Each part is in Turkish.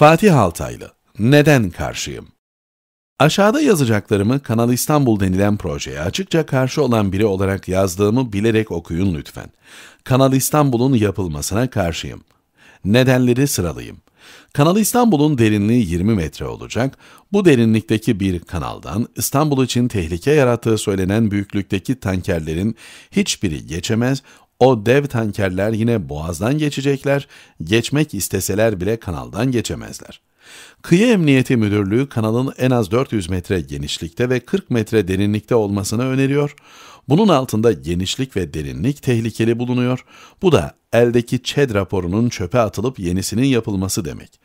Fatih Altaylı, neden karşıyım? Aşağıda yazacaklarımı Kanal İstanbul denilen projeye açıkça karşı olan biri olarak yazdığımı bilerek okuyun lütfen. Kanal İstanbul'un yapılmasına karşıyım. Nedenleri sıralayayım. Kanal İstanbul'un derinliği 20 metre olacak. Bu derinlikteki bir kanaldan İstanbul için tehlike yarattığı söylenen büyüklükteki tankerlerin hiçbiri geçemez, o dev tankerler yine boğazdan geçecekler, geçmek isteseler bile kanaldan geçemezler. Kıyı Emniyeti Müdürlüğü kanalın en az 400 metre genişlikte ve 40 metre derinlikte olmasını öneriyor. Bunun altında genişlik ve derinlik tehlikeli bulunuyor. Bu da eldeki ÇED raporunun çöpe atılıp yenisinin yapılması demek.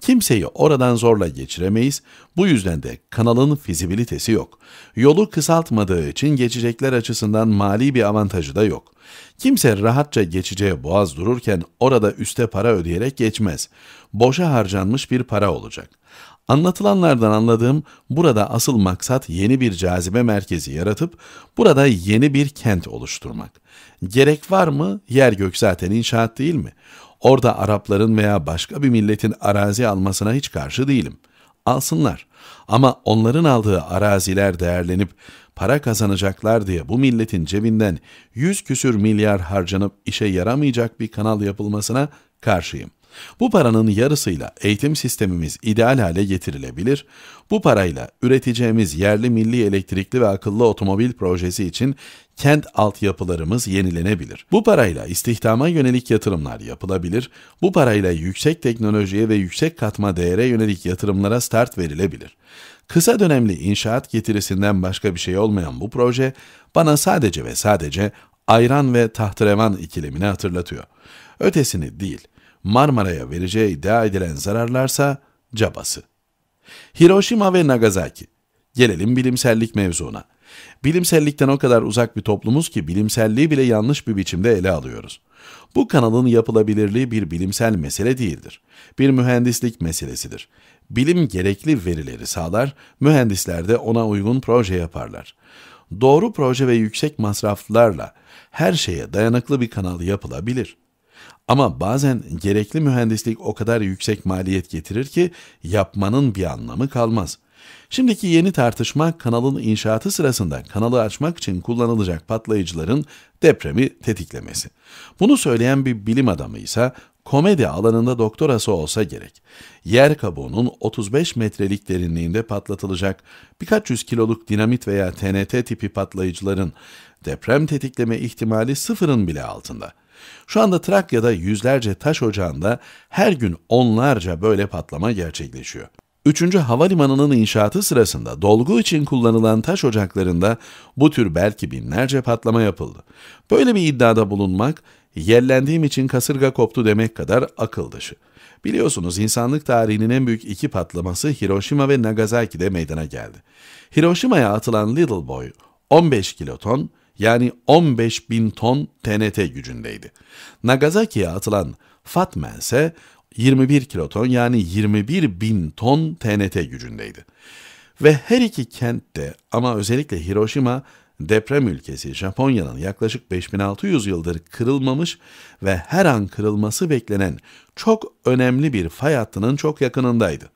Kimseyi oradan zorla geçiremeyiz. Bu yüzden de kanalın fizibilitesi yok. Yolu kısaltmadığı için geçecekler açısından mali bir avantajı da yok. Kimse rahatça geçeceğe boğaz dururken orada üste para ödeyerek geçmez. Boşa harcanmış bir para olacak. Anlatılanlardan anladığım burada asıl maksat yeni bir cazibe merkezi yaratıp burada yeni bir kent oluşturmak. Gerek var mı? Yer gök zaten inşaat değil mi? Orada Arapların veya başka bir milletin arazi almasına hiç karşı değilim. Alsınlar. Ama onların aldığı araziler değerlenip para kazanacaklar diye bu milletin cebinden yüz küsür milyar harcanıp işe yaramayacak bir kanal yapılmasına karşıyım. Bu paranın yarısıyla eğitim sistemimiz ideal hale getirilebilir, bu parayla üreteceğimiz yerli milli elektrikli ve akıllı otomobil projesi için kent altyapılarımız yenilenebilir. Bu parayla istihdama yönelik yatırımlar yapılabilir, bu parayla yüksek teknolojiye ve yüksek katma değere yönelik yatırımlara start verilebilir. Kısa dönemli inşaat getirisinden başka bir şey olmayan bu proje bana sadece ve sadece ayran ve tahterevan ikilemini hatırlatıyor. Ötesini değil. Marmara'ya vereceği iddia edilen zararlarsa cabası. Hiroşima ve Nagasaki. Gelelim bilimsellik mevzuna. Bilimsellikten o kadar uzak bir toplumuz ki bilimselliği bile yanlış bir biçimde ele alıyoruz. Bu kanalın yapılabilirliği bir bilimsel mesele değildir. Bir mühendislik meselesidir. Bilim gerekli verileri sağlar, mühendisler de ona uygun proje yaparlar. Doğru proje ve yüksek masraflarla her şeye dayanıklı bir kanal yapılabilir. Ama bazen gerekli mühendislik o kadar yüksek maliyet getirir ki yapmanın bir anlamı kalmaz. Şimdiki yeni tartışma kanalın inşaatı sırasında kanalı açmak için kullanılacak patlayıcıların depremi tetiklemesi. Bunu söyleyen bir bilim adamı ise komedi alanında doktorası olsa gerek. Yer kabuğunun 35 metrelik derinliğinde patlatılacak birkaç yüz kiloluk dinamit veya TNT tipi patlayıcıların deprem tetikleme ihtimali sıfırın bile altında. Şu anda Trakya'da yüzlerce taş ocağında her gün onlarca böyle patlama gerçekleşiyor. Üçüncü Havalimanı'nın inşaatı sırasında dolgu için kullanılan taş ocaklarında bu tür belki binlerce patlama yapıldı. Böyle bir iddiada bulunmak, yerlendiğim için kasırga koptu demek kadar akıl dışı. Biliyorsunuz insanlık tarihinin en büyük iki patlaması Hiroşima ve Nagasaki'de meydana geldi. Hiroşima'ya atılan Little Boy 15 kiloton, yani 15 bin ton TNT gücündeydi. Nagasaki'ye atılan Fatman ise 21 kiloton yani 21 bin ton TNT gücündeydi. Ve her iki kentte ama özellikle Hiroşima deprem ülkesi Japonya'nın yaklaşık 5600 yıldır kırılmamış ve her an kırılması beklenen çok önemli bir fay hattının çok yakınındaydı.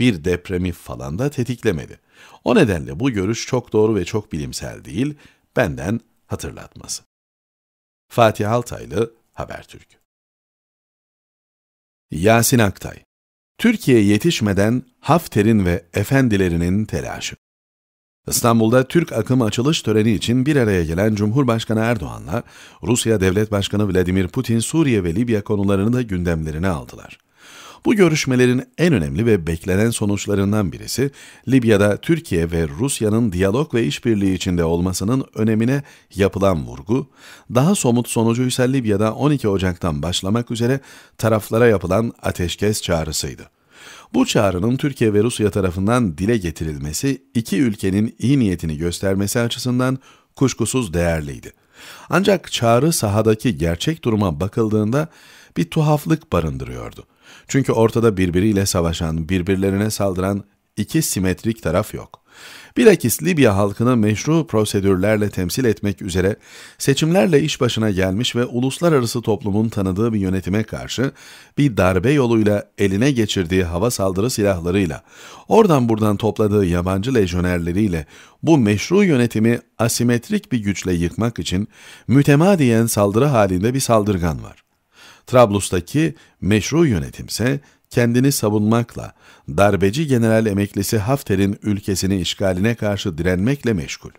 Bir depremi falan da tetiklemedi. O nedenle bu görüş çok doğru ve çok bilimsel değil, Benden hatırlatması. Fatih Altaylı, Habertürk. Yasin Aktay Türkiye yetişmeden Hafter'in ve efendilerinin telaşı. İstanbul'da Türk akım açılış töreni için bir araya gelen Cumhurbaşkanı Erdoğan'la Rusya Devlet Başkanı Vladimir Putin Suriye ve Libya konularını da gündemlerine aldılar. Bu görüşmelerin en önemli ve beklenen sonuçlarından birisi Libya'da Türkiye ve Rusya'nın diyalog ve işbirliği içinde olmasının önemine yapılan vurgu, daha somut sonucu ise Libya'da 12 Ocak'tan başlamak üzere taraflara yapılan ateşkes çağrısıydı. Bu çağrının Türkiye ve Rusya tarafından dile getirilmesi iki ülkenin iyi niyetini göstermesi açısından kuşkusuz değerliydi. Ancak çağrı sahadaki gerçek duruma bakıldığında bir tuhaflık barındırıyordu. Çünkü ortada birbiriyle savaşan, birbirlerine saldıran iki simetrik taraf yok. Bilakis Libya halkını meşru prosedürlerle temsil etmek üzere seçimlerle iş başına gelmiş ve uluslararası toplumun tanıdığı bir yönetime karşı bir darbe yoluyla eline geçirdiği hava saldırı silahlarıyla, oradan buradan topladığı yabancı lejyonerleriyle bu meşru yönetimi asimetrik bir güçle yıkmak için mütemadiyen saldırı halinde bir saldırgan var. Trablus'taki meşru yönetimse kendini savunmakla, darbeci general emeklisi Hafter'in ülkesini işgaline karşı direnmekle meşgul.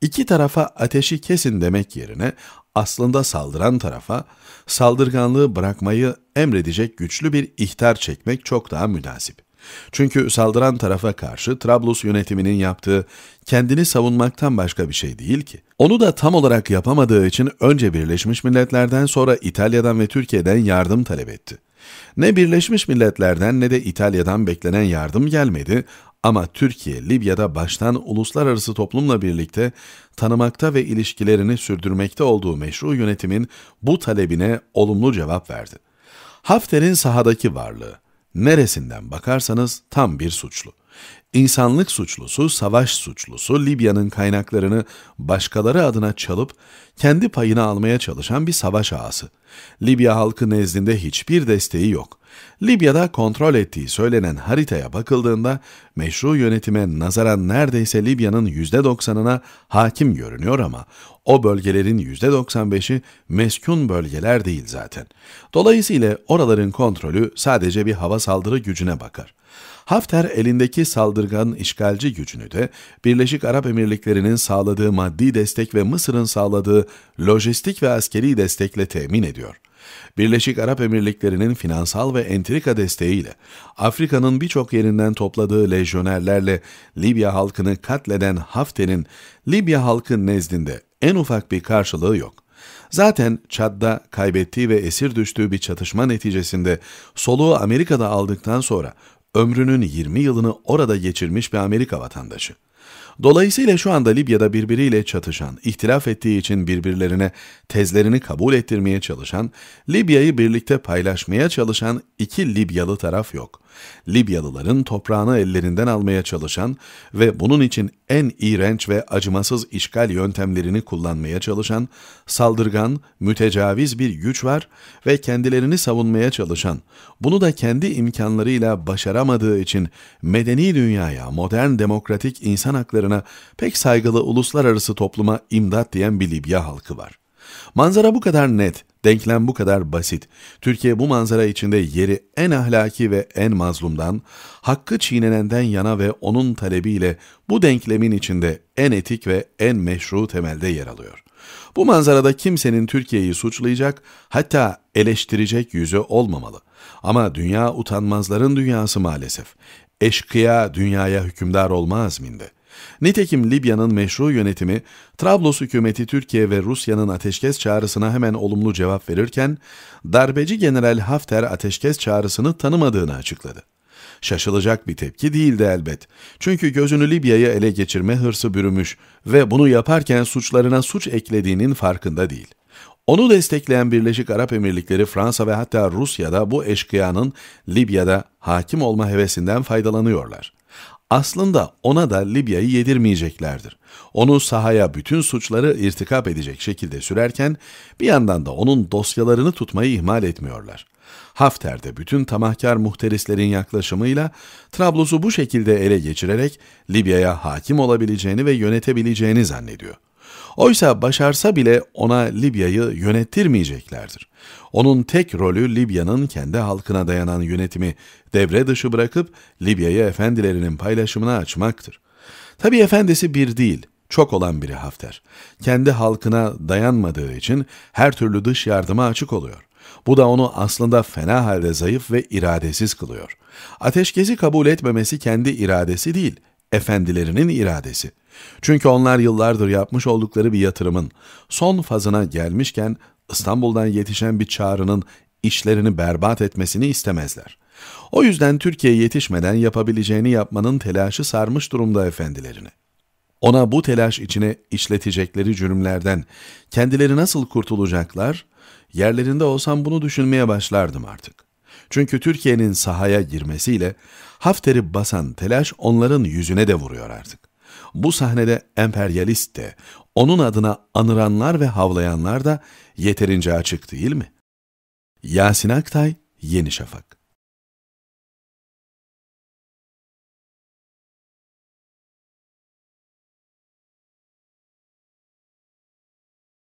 İki tarafa ateşi kesin demek yerine aslında saldıran tarafa saldırganlığı bırakmayı emredecek güçlü bir ihtar çekmek çok daha münasip. Çünkü saldıran tarafa karşı Trablus yönetiminin yaptığı kendini savunmaktan başka bir şey değil ki. Onu da tam olarak yapamadığı için önce Birleşmiş Milletler'den sonra İtalya'dan ve Türkiye'den yardım talep etti. Ne Birleşmiş Milletler'den ne de İtalya'dan beklenen yardım gelmedi ama Türkiye Libya'da baştan uluslararası toplumla birlikte tanımakta ve ilişkilerini sürdürmekte olduğu meşru yönetimin bu talebine olumlu cevap verdi. Hafter'in sahadaki varlığı Neresinden bakarsanız tam bir suçlu. İnsanlık suçlusu, savaş suçlusu Libya'nın kaynaklarını başkaları adına çalıp kendi payını almaya çalışan bir savaş ağası. Libya halkı nezdinde hiçbir desteği yok. Libya'da kontrol ettiği söylenen haritaya bakıldığında meşru yönetime nazaran neredeyse Libya'nın %90'ına hakim görünüyor ama o bölgelerin %95'i meskun bölgeler değil zaten. Dolayısıyla oraların kontrolü sadece bir hava saldırı gücüne bakar. Hafter elindeki saldırgan işgalci gücünü de Birleşik Arap Emirlikleri'nin sağladığı maddi destek ve Mısır'ın sağladığı lojistik ve askeri destekle temin ediyor. Birleşik Arap Emirlikleri'nin finansal ve entrika desteğiyle Afrika'nın birçok yerinden topladığı lejyonerlerle Libya halkını katleden Hafter'in Libya halkı nezdinde en ufak bir karşılığı yok. Zaten Çad'da kaybettiği ve esir düştüğü bir çatışma neticesinde soluğu Amerika'da aldıktan sonra ömrünün 20 yılını orada geçirmiş bir Amerika vatandaşı. Dolayısıyla şu anda Libya'da birbiriyle çatışan, ihtilaf ettiği için birbirlerine tezlerini kabul ettirmeye çalışan, Libya'yı birlikte paylaşmaya çalışan iki Libyalı taraf yok. Libyalıların toprağını ellerinden almaya çalışan ve bunun için en iğrenç ve acımasız işgal yöntemlerini kullanmaya çalışan, saldırgan, mütecaviz bir güç var ve kendilerini savunmaya çalışan, bunu da kendi imkanlarıyla başaramadığı için medeni dünyaya, modern demokratik insan haklarına pek saygılı uluslararası topluma imdat diyen bir Libya halkı var. Manzara bu kadar net, denklem bu kadar basit. Türkiye bu manzara içinde yeri en ahlaki ve en mazlumdan, hakkı çiğnenenden yana ve onun talebiyle bu denklemin içinde en etik ve en meşru temelde yer alıyor. Bu manzarada kimsenin Türkiye'yi suçlayacak, hatta eleştirecek yüzü olmamalı. Ama dünya utanmazların dünyası maalesef. Eşkıya dünyaya hükümdar olmaz minde. Nitekim Libya'nın meşru yönetimi, Trablus hükümeti Türkiye ve Rusya'nın ateşkes çağrısına hemen olumlu cevap verirken, darbeci General Hafter ateşkes çağrısını tanımadığını açıkladı. Şaşılacak bir tepki değildi elbet. Çünkü gözünü Libya'ya ele geçirme hırsı bürümüş ve bunu yaparken suçlarına suç eklediğinin farkında değil. Onu destekleyen Birleşik Arap Emirlikleri, Fransa ve hatta Rusya'da bu eşkıyanın Libya'da hakim olma hevesinden faydalanıyorlar. Aslında ona da Libya'yı yedirmeyeceklerdir. Onu sahaya bütün suçları irtikap edecek şekilde sürerken bir yandan da onun dosyalarını tutmayı ihmal etmiyorlar. Hafterde bütün tamahkar muhterislerin yaklaşımıyla Trablus'u bu şekilde ele geçirerek Libya'ya hakim olabileceğini ve yönetebileceğini zannediyor. Oysa başarsa bile ona Libya'yı yönettirmeyeceklerdir. Onun tek rolü Libya'nın kendi halkına dayanan yönetimi devre dışı bırakıp Libya'yı efendilerinin paylaşımına açmaktır. Tabi efendisi bir değil, çok olan biri Hafter. Kendi halkına dayanmadığı için her türlü dış yardıma açık oluyor. Bu da onu aslında fena halde zayıf ve iradesiz kılıyor. Ateşkesi kabul etmemesi kendi iradesi değil, efendilerinin iradesi.'' Çünkü onlar yıllardır yapmış oldukları bir yatırımın son fazına gelmişken İstanbul'dan yetişen bir çağrının işlerini berbat etmesini istemezler. O yüzden Türkiye yetişmeden yapabileceğini yapmanın telaşı sarmış durumda efendilerini. Ona bu telaş içine işletecekleri cürümlerden kendileri nasıl kurtulacaklar? Yerlerinde olsam bunu düşünmeye başlardım artık. Çünkü Türkiye'nin sahaya girmesiyle Hafter'i basan telaş onların yüzüne de vuruyor artık. Bu sahnede emperyalist de, onun adına anıranlar ve havlayanlar da yeterince açık değil mi? Yasin Aktay, Yeni Şafak